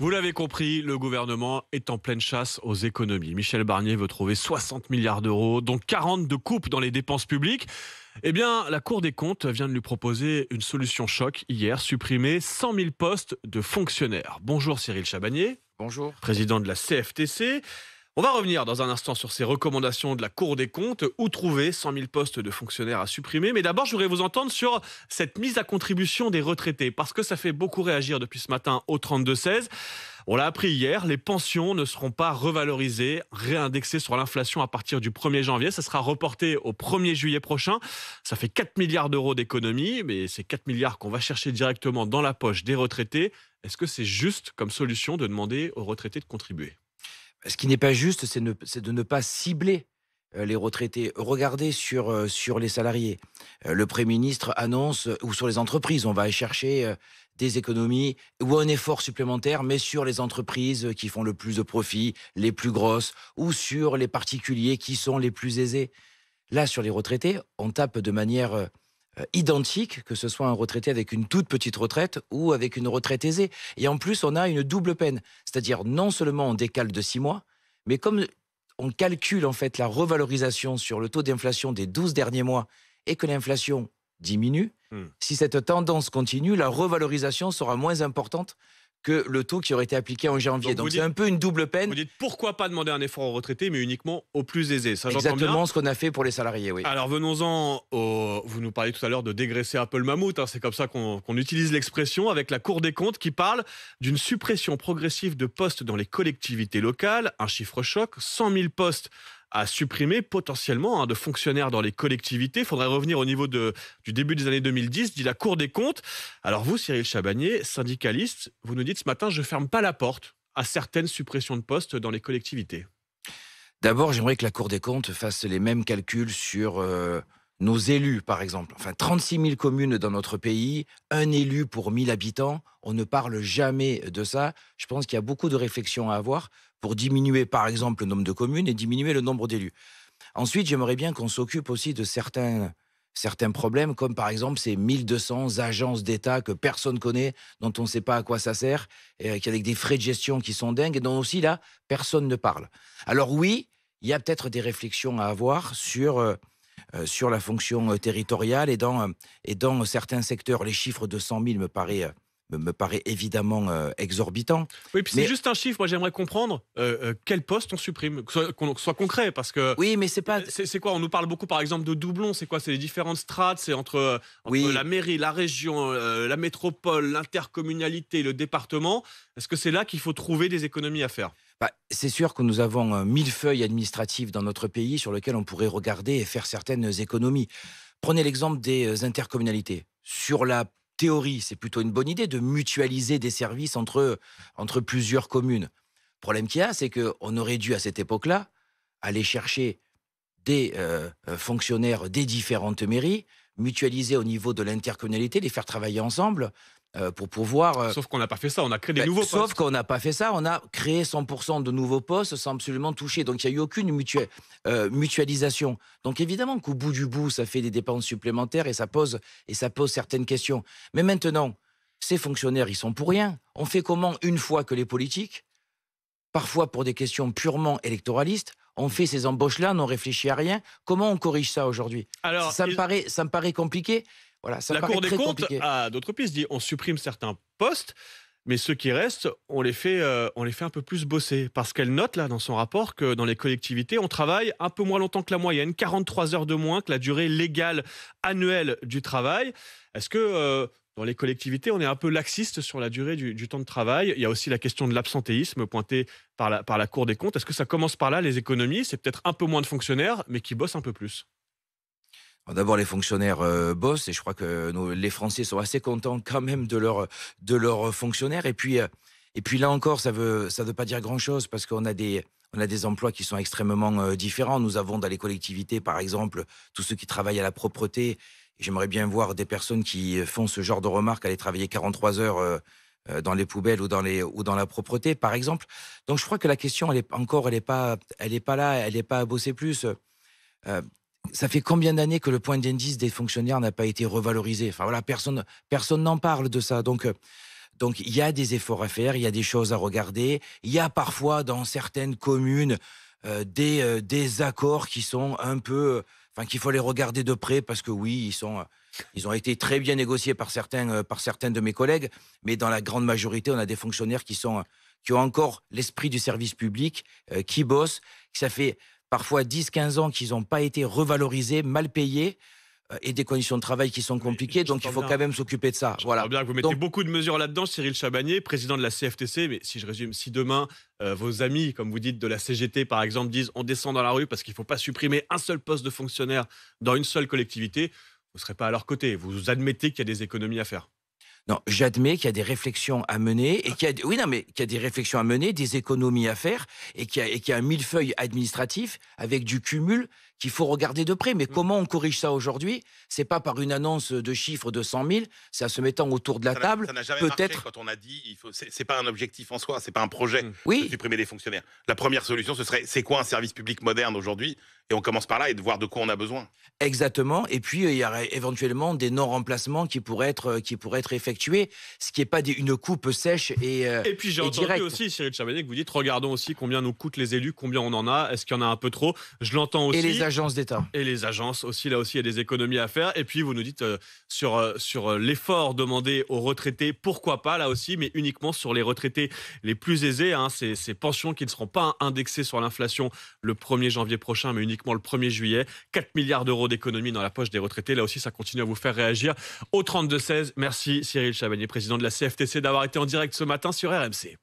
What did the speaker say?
Vous l'avez compris, le gouvernement est en pleine chasse aux économies. Michel Barnier veut trouver 60 milliards d'euros, dont 40 de coupes dans les dépenses publiques. Eh bien, la Cour des comptes vient de lui proposer une solution choc hier, supprimer 100 000 postes de fonctionnaires. Bonjour Cyril Chabagnier. Bonjour. Président de la CFTC. On va revenir dans un instant sur ces recommandations de la Cour des comptes, où trouver 100 000 postes de fonctionnaires à supprimer. Mais d'abord, je voudrais vous entendre sur cette mise à contribution des retraités, parce que ça fait beaucoup réagir depuis ce matin au 32-16. On l'a appris hier, les pensions ne seront pas revalorisées, réindexées sur l'inflation à partir du 1er janvier. Ça sera reporté au 1er juillet prochain. Ça fait 4 milliards d'euros d'économie. mais c'est 4 milliards qu'on va chercher directement dans la poche des retraités. Est-ce que c'est juste comme solution de demander aux retraités de contribuer ce qui n'est pas juste, c'est de ne pas cibler euh, les retraités. Regardez sur, euh, sur les salariés. Euh, le Premier ministre annonce, ou sur les entreprises, on va chercher des économies ou un effort supplémentaire, mais sur les entreprises qui font le plus de profits, les plus grosses, ou sur les particuliers qui sont les plus aisés. Là, sur les retraités, on tape de manière euh, identique, que ce soit un retraité avec une toute petite retraite ou avec une retraite aisée. Et en plus, on a une double peine, c'est-à-dire non seulement on décale de six mois, mais comme on calcule en fait la revalorisation sur le taux d'inflation des 12 derniers mois et que l'inflation diminue, hmm. si cette tendance continue, la revalorisation sera moins importante que le taux qui aurait été appliqué en janvier. Donc c'est un peu une double peine. Vous dites pourquoi pas demander un effort aux retraités, mais uniquement aux plus aisés. Ça, Exactement ce qu'on a fait pour les salariés, oui. Alors venons-en Vous nous parliez tout à l'heure de dégraisser Apple Mammouth, hein. c'est comme ça qu'on utilise l'expression, avec la Cour des comptes qui parle d'une suppression progressive de postes dans les collectivités locales, un chiffre choc, 100 000 postes à supprimer potentiellement hein, de fonctionnaires dans les collectivités. Il faudrait revenir au niveau de, du début des années 2010, dit la Cour des comptes. Alors vous, Cyril Chabagnier, syndicaliste, vous nous dites ce matin, je ne ferme pas la porte à certaines suppressions de postes dans les collectivités. D'abord, j'aimerais que la Cour des comptes fasse les mêmes calculs sur euh, nos élus, par exemple. Enfin, 36 000 communes dans notre pays, un élu pour 1000 habitants, on ne parle jamais de ça. Je pense qu'il y a beaucoup de réflexions à avoir pour diminuer, par exemple, le nombre de communes et diminuer le nombre d'élus. Ensuite, j'aimerais bien qu'on s'occupe aussi de certains, certains problèmes, comme par exemple ces 1200 agences d'État que personne connaît, dont on ne sait pas à quoi ça sert, et euh, avec des frais de gestion qui sont dingues, et dont aussi là, personne ne parle. Alors oui, il y a peut-être des réflexions à avoir sur, euh, euh, sur la fonction territoriale et dans, et dans certains secteurs. Les chiffres de 100 000 me paraissent me, paraît évidemment euh, exorbitant. Oui, puis c'est juste un chiffre. Moi, j'aimerais comprendre euh, euh, quel poste on supprime, qu'on soit concret, parce que. Oui, mais c'est pas. C'est quoi On nous parle beaucoup, par exemple, de doublons. C'est quoi C'est les différentes strates. C'est entre, la mairie, la région, la métropole, l'intercommunalité, le département. Est-ce que c'est là qu'il faut trouver des économies à faire bah, c'est sûr que nous avons mille feuilles administratives dans notre pays sur lesquelles on pourrait regarder et faire certaines économies. Prenez l'exemple des intercommunalités. Sur la théorie, c'est plutôt une bonne idée de mutualiser des services entre, entre plusieurs communes. Le problème qu'il y a, c'est qu'on aurait dû à cette époque-là aller chercher des euh, euh, fonctionnaires des différentes mairies, mutualiser au niveau de l'intercommunalité, les faire travailler ensemble, euh, pouvoir. Euh, sauf qu'on n'a pas fait ça, on a créé des ben, nouveaux postes. Sauf qu'on n'a pas fait ça, on a créé 100% de nouveaux postes sans absolument toucher. Donc il n'y a eu aucune euh, mutualisation. Donc évidemment qu'au bout du bout, ça fait des dépenses supplémentaires et ça pose, et ça pose certaines questions. Mais maintenant, ces fonctionnaires, ils sont pour rien. On fait comment une fois que les politiques, parfois pour des questions purement électoralistes, ont fait ces embauches-là, n'ont réfléchi à rien. Comment on corrige ça aujourd'hui ça, ça me paraît compliqué la Cour des comptes a d'autres pistes. Dit on supprime certains postes, mais ceux qui restent, on les fait, euh, on les fait un peu plus bosser. Parce qu'elle note là dans son rapport que dans les collectivités, on travaille un peu moins longtemps que la moyenne, 43 heures de moins que la durée légale annuelle du travail. Est-ce que euh, dans les collectivités, on est un peu laxiste sur la durée du, temps de travail. Il y a aussi la question de l'absentéisme pointée par la, par la Cour des comptes. Est-ce que ça commence par là, les économies C'est peut-être un peu moins de fonctionnaires, mais qui bossent un peu plus. D'abord, les fonctionnaires euh, bossent et je crois que les Français sont assez contents quand même de leurs de leurs fonctionnaires. Et puis, euh, et puis là encore, ça veut ça veut pas dire grand chose parce qu'on a des on a des emplois qui sont extrêmement euh, différents. Nous avons dans les collectivités, par exemple, tous ceux qui travaillent à la propreté. J'aimerais bien voir des personnes qui font ce genre de remarques aller travailler 43 heures dans les poubelles ou dans, les, ou dans la propreté, par exemple. Donc je crois que la question, elle est, encore, elle n'est pas, elle est pas là, elle n'est pas à bosser plus ça fait combien d'années que le point d'indice des fonctionnaires n'a pas été revalorisé Enfin voilà, personne personne n'en parle de ça. Donc euh, donc il y a des efforts à faire, il y a des choses à regarder, il y a parfois dans certaines communes euh, des, euh, des accords qui sont un peu enfin qu'il faut les regarder de près parce que oui, ils sont ils ont été très bien négociés par certains par certains de mes collègues, mais dans la grande majorité, on a des fonctionnaires qui sont qui ont encore l'esprit du service public, qui bossent, ça fait parfois 10-15 ans qu'ils n'ont pas été revalorisés, mal payés euh, et des conditions de travail qui sont compliquées, donc il faut quand même s'occuper de ça. Voilà. bien que vous mettez beaucoup de mesures là-dedans, Cyril Chabanier, président de la CFTC, mais si je résume, si demain euh, vos amis, comme vous dites, de la CGT par exemple, disent on descend dans la rue parce qu'il ne faut pas supprimer un seul poste de fonctionnaire dans une seule collectivité, vous ne serez pas à leur côté, vous admettez qu'il y a des économies à faire. Non, j'admets qu'il y a des réflexions à mener et qu'il y a, mais a des réflexions à mener, des économies à faire et et qu'il y a un millefeuille administratif avec du cumul qu'il faut regarder de près. Mais mmh. comment on corrige ça aujourd'hui C'est pas par une annonce de chiffre de 100 000, c'est en se mettant autour de la table. Peut-être quand on a dit, c'est, pas un objectif en soi, c'est pas un projet mmh. oui. de supprimer des fonctionnaires. La première solution, ce serait, c'est quoi un service public moderne aujourd'hui et on commence par là et de voir de quoi on a besoin. Exactement. Et puis, euh, il y aurait éventuellement des non-remplacements qui, pourraient être, euh, qui pourraient être effectués, ce qui n'est pas une coupe sèche et euh, Et puis, j'ai entendu aussi, Cyril Chabanier, que vous dites regardons aussi combien nous coûtent les élus, combien on en a, est-ce qu'il y en a un peu trop Je l'entends aussi agences d'État. Et les agences aussi, là aussi, il y a des économies à faire. Et puis, vous nous dites euh, sur, euh, sur euh, l'effort demandé aux retraités, pourquoi pas, là aussi, mais uniquement sur les retraités les plus aisés, hein. ces, ces, pensions qui ne seront pas indexées sur l'inflation le 1er janvier prochain, mais uniquement le 1er juillet. 4 milliards d'euros d'économies dans la poche des retraités. Là aussi, ça continue à vous faire réagir. Au 32-16, merci Cyril Chabagnier, président de la CFTC, d'avoir été en direct ce matin sur RMC.